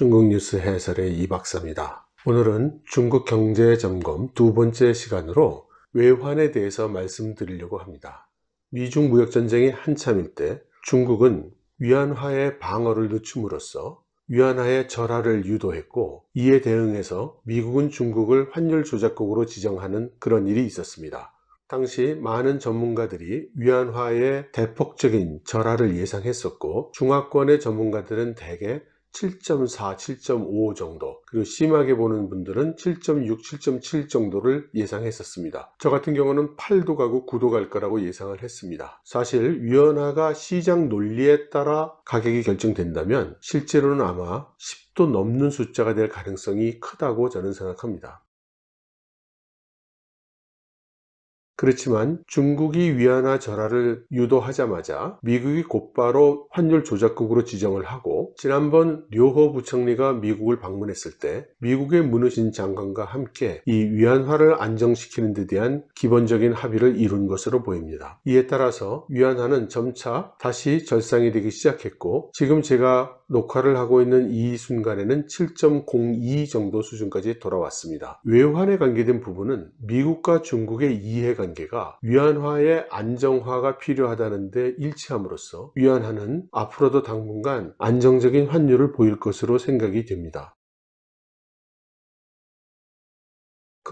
중국 뉴스 해설의 이박사입니다. 오늘은 중국 경제 점검 두 번째 시간으로 외환에 대해서 말씀드리려고 합니다. 미중 무역 전쟁이 한참일 때 중국은 위안화의 방어를 늦춤으로써 위안화의 절하를 유도했고 이에 대응해서 미국은 중국을 환율 조작국으로 지정하는 그런 일이 있었습니다. 당시 많은 전문가들이 위안화의 대폭적인 절하를 예상했었고 중화권의 전문가들은 대개 7.4, 7.5 정도 그리고 심하게 보는 분들은 7.6, 7.7 정도를 예상했었습니다. 저 같은 경우는 8도 가고 9도 갈 거라고 예상을 했습니다. 사실 위원화가 시장 논리에 따라 가격이 결정된다면 실제로는 아마 10도 넘는 숫자가 될 가능성이 크다고 저는 생각합니다. 그렇지만 중국이 위안화 절하를 유도하자마자 미국이 곧바로 환율 조작국으로 지정을 하고 지난번 료호 부총리가 미국을 방문했을 때 미국의 문우진 장관과 함께 이 위안화를 안정시키는 데 대한 기본적인 합의를 이룬 것으로 보입니다. 이에 따라서 위안화는 점차 다시 절상이 되기 시작했고 지금 제가 녹화를 하고 있는 이 순간에는 7.02 정도 수준까지 돌아왔습니다. 외환에 관계된 부분은 미국과 중국의 이해관계 단계가 위안화의 안정화가 필요하다는데 일치함으로써 위안화는 앞으로도 당분간 안정적인 환율을 보일 것으로 생각이 됩니다.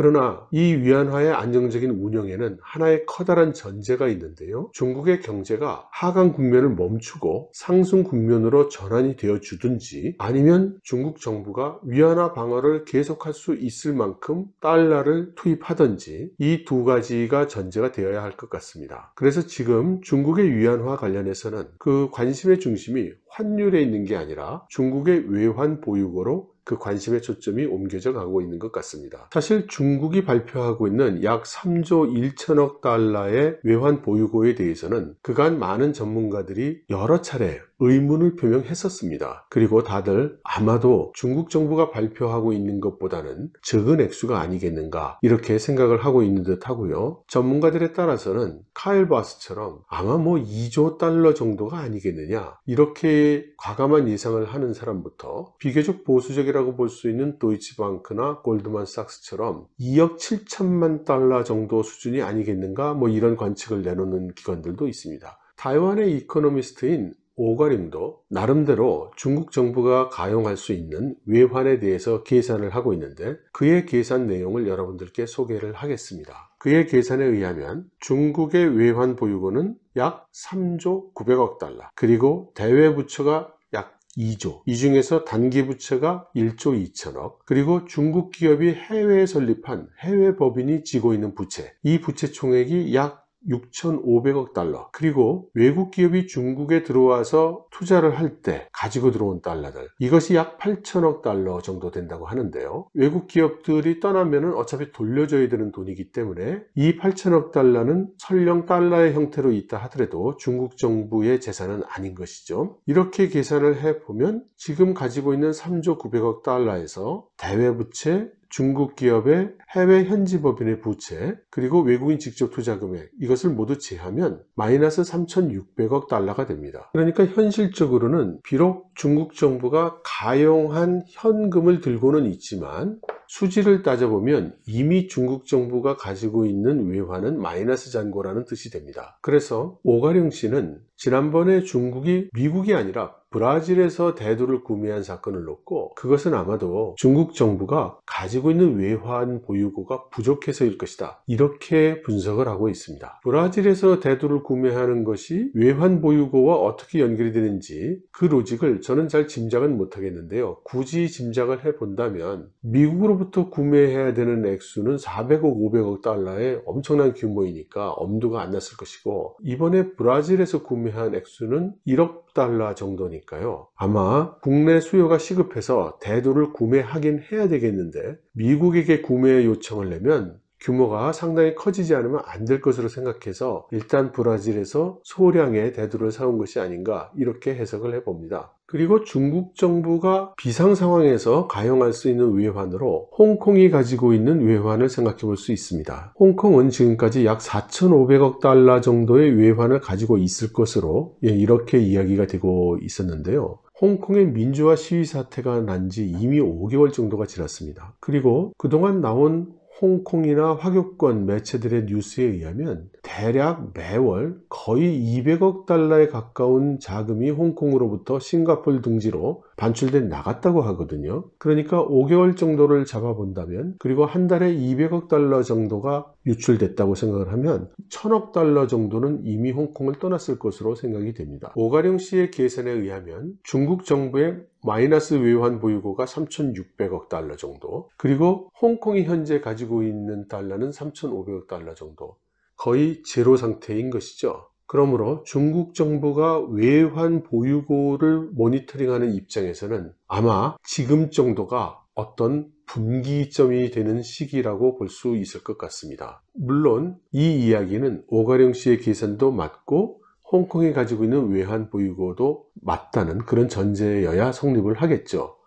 그러나 이 위안화의 안정적인 운영에는 하나의 커다란 전제가 있는데요. 중국의 경제가 하강 국면을 멈추고 상승 국면으로 전환이 되어 주든지 아니면 중국 정부가 위안화 방어를 계속할 수 있을 만큼 달러를 투입하든지 이 두 가지가 전제가 되어야 할 것 같습니다. 그래서 지금 중국의 위안화 관련해서는 그 관심의 중심이 환율에 있는 게 아니라 중국의 외환 보유고로 그 관심의 초점이 옮겨져 가고 있는 것 같습니다. 사실 중국이 발표하고 있는 약 3조 1천억 달러의 외환 보유고에 대해서는 그간 많은 전문가들이 여러 차례 의문을 표명했었습니다. 그리고 다들 아마도 중국 정부가 발표하고 있는 것보다는 적은 액수가 아니겠는가 이렇게 생각을 하고 있는 듯 하고요. 전문가들에 따라서는 카일 바스처럼 아마 뭐 2조 달러 정도가 아니겠느냐 이렇게 과감한 예상을 하는 사람부터 비교적 보수적이라고 볼 수 있는 도이치방크나 골드만삭스처럼 2억 7천만 달러 정도 수준이 아니겠는가 뭐 이런 관측을 내놓는 기관들도 있습니다. 타이완의 이코노미스트인 오가림도 나름대로 중국 정부가 가용할 수 있는 외환에 대해서 계산을 하고 있는데 그의 계산 내용을 여러분들께 소개를 하겠습니다. 그의 계산에 의하면 중국의 외환 보유고는 약 3조 900억 달러 그리고 대외 부처가 약 2조 이 중에서 단기 부채가 1조 2천억 그리고 중국 기업이 해외에 설립한 해외 법인이 지고 있는 부채 이 부채 총액이 약 6,500억 달러 그리고 외국 기업이 중국에 들어와서 투자를 할 때 가지고 들어온 달러들 이것이 약8 0 0 0억 달러 정도 된다고 하는데요 외국 기업들이 떠나면 어차피 돌려줘야 되는 돈이기 때문에 이8 0 0 0억 달러는 설령 달러의 형태로 있다 하더라도 중국 정부의 재산은 아닌 것이죠 이렇게 계산을 해보면 지금 가지고 있는 3조 900억 달러에서 대외부채 중국 기업의 해외 현지 법인의 부채 그리고 외국인 직접 투자 금액 이것을 모두 제하면 마이너스 3,600억 달러가 됩니다. 그러니까 현실적으로는 비록 중국 정부가 가용한 현금을 들고는 있지만 수지를 따져보면 이미 중국 정부가 가지고 있는 외화는 마이너스 잔고라는 뜻이 됩니다. 그래서 오가령 씨는 지난번에 중국이 미국이 아니라 브라질에서 대두를 구매한 사건을 놓고 그것은 아마도 중국 정부가 가지고 있는 외환 보유고가 부족해서일 것이다 이렇게 분석을 하고 있습니다 브라질에서 대두를 구매하는 것이 외환 보유고와 어떻게 연결이 되는지 그 로직을 저는 잘 짐작은 못하겠는데요 굳이 짐작을 해본다면 미국으로부터 구매해야 되는 액수는 400억 500억 달러의 엄청난 규모이니까 엄두가 안 났을 것이고 이번에 브라질에서 구매한 액수는 1억 달러 정도니까요 아마 국내 수요가 시급해서 대두를 구매하긴 해야 되겠는데 미국에게 구매 요청을 내면 규모가 상당히 커지지 않으면 안 될 것으로 생각해서 일단 브라질에서 소량의 대두를 사온 것이 아닌가 이렇게 해석을 해봅니다. 그리고 중국 정부가 비상 상황에서 가용할 수 있는 외환으로 홍콩이 가지고 있는 외환을 생각해 볼 수 있습니다. 홍콩은 지금까지 약 4,500억 달러 정도의 외환을 가지고 있을 것으로 예, 이렇게 이야기가 되고 있었는데요. 홍콩의 민주화 시위 사태가 난 지 이미 5개월 정도가 지났습니다. 그리고 그동안 나온 홍콩이나 화교권 매체들의 뉴스에 의하면 대략 매월 거의 200억 달러에 가까운 자금이 홍콩으로부터 싱가폴 등지로 반출된 나갔다고 하거든요 그러니까 5개월 정도를 잡아 본다면 그리고 한 달에 200억 달러 정도가 유출됐다고 생각을 하면 1000억 달러 정도는 이미 홍콩을 떠났을 것으로 생각이 됩니다 오가룡 씨의 계산에 의하면 중국 정부의 마이너스 외환 보유고가 3600억 달러 정도 그리고 홍콩이 현재 가지고 있는 달러는 3500억 달러 정도 거의 제로 상태인 것이죠. 그러므로 중국 정부가 외환 보유고를 모니터링하는 입장에서는 아마 지금 정도가 어떤 분기점이 되는 시기라고 볼 수 있을 것 같습니다. 물론 이 이야기는 오가령 씨의 계산도 맞고 홍콩이 가지고 있는 외환 보유고도 맞다는 그런 전제여야 성립을 하겠죠.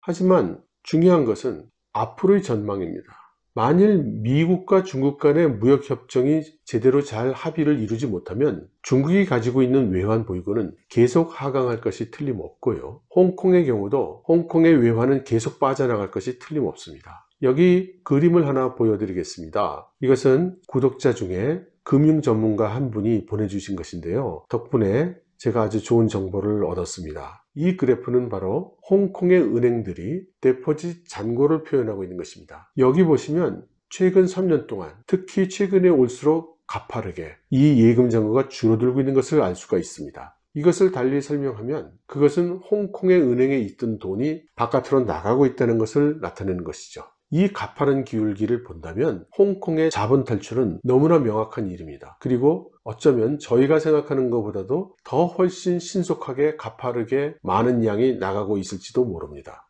하지만 중요한 것은 앞으로의 전망입니다. 만일 미국과 중국 간의 무역협정이 제대로 잘 합의를 이루지 못하면 중국이 가지고 있는 외환 보유고는 계속 하강할 것이 틀림없고요. 홍콩의 경우도 홍콩의 외환은 계속 빠져나갈 것이 틀림없습니다. 여기 그림을 하나 보여드리겠습니다. 이것은 구독자 중에 금융 전문가 한 분이 보내주신 것인데요. 덕분에 제가 아주 좋은 정보를 얻었습니다. 이 그래프는 바로 홍콩의 은행들이 대포지 잔고를 표현하고 있는 것입니다. 여기 보시면 최근 3년 동안 특히 최근에 올수록 가파르게 이 예금 잔고가 줄어들고 있는 것을 알 수가 있습니다. 이것을 달리 설명하면 그것은 홍콩의 은행에 있던 돈이 바깥으로 나가고 있다는 것을 나타내는 것이죠. 이 가파른 기울기를 본다면 홍콩의 자본 탈출은 너무나 명확한 일입니다. 그리고 어쩌면 저희가 생각하는 것보다도 더 훨씬 신속하게 가파르게 많은 양이 나가고 있을지도 모릅니다.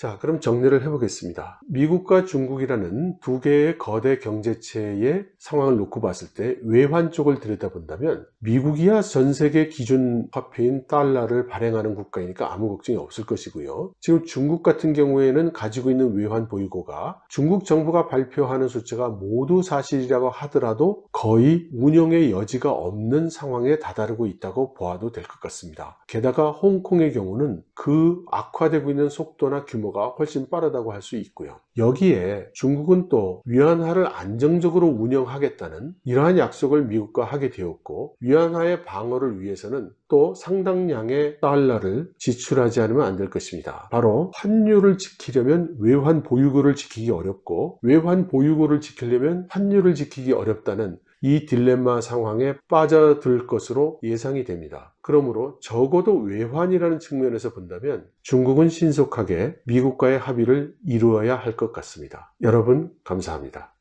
자 그럼 정리를 해보겠습니다 미국과 중국이라는 두 개의 거대 경제체의 상황을 놓고 봤을 때 외환 쪽을 들여다본다면 미국이야 전 세계 기준 화폐인 달러를 발행하는 국가이니까 아무 걱정이 없을 것이고요 지금 중국 같은 경우에는 가지고 있는 외환 보유고가 중국 정부가 발표하는 수치가 모두 사실이라고 하더라도 거의 운영의 여지가 없는 상황에 다다르고 있다고 보아도 될 것 같습니다 게다가 홍콩의 경우는 그 악화되고 있는 속도나 규모 규모가 훨씬 빠르다고 할 수 있고요. 여기에 중국은 또 위안화를 안정적으로 운영하겠다는 이러한 약속을 미국과 하게 되었고 위안화의 방어를 위해서는 또 상당량의 달러를 지출하지 않으면 안 될 것입니다. 바로 환율을 지키려면 외환 보유고를 지키기 어렵고 외환 보유고를 지키려면 환율을 지키기 어렵다는 이 딜레마 상황에 빠져들 것으로 예상이 됩니다. 그러므로 적어도 외환이라는 측면에서 본다면 중국은 신속하게 미국과의 합의를 이루어야 할 것 같습니다. 여러분 감사합니다.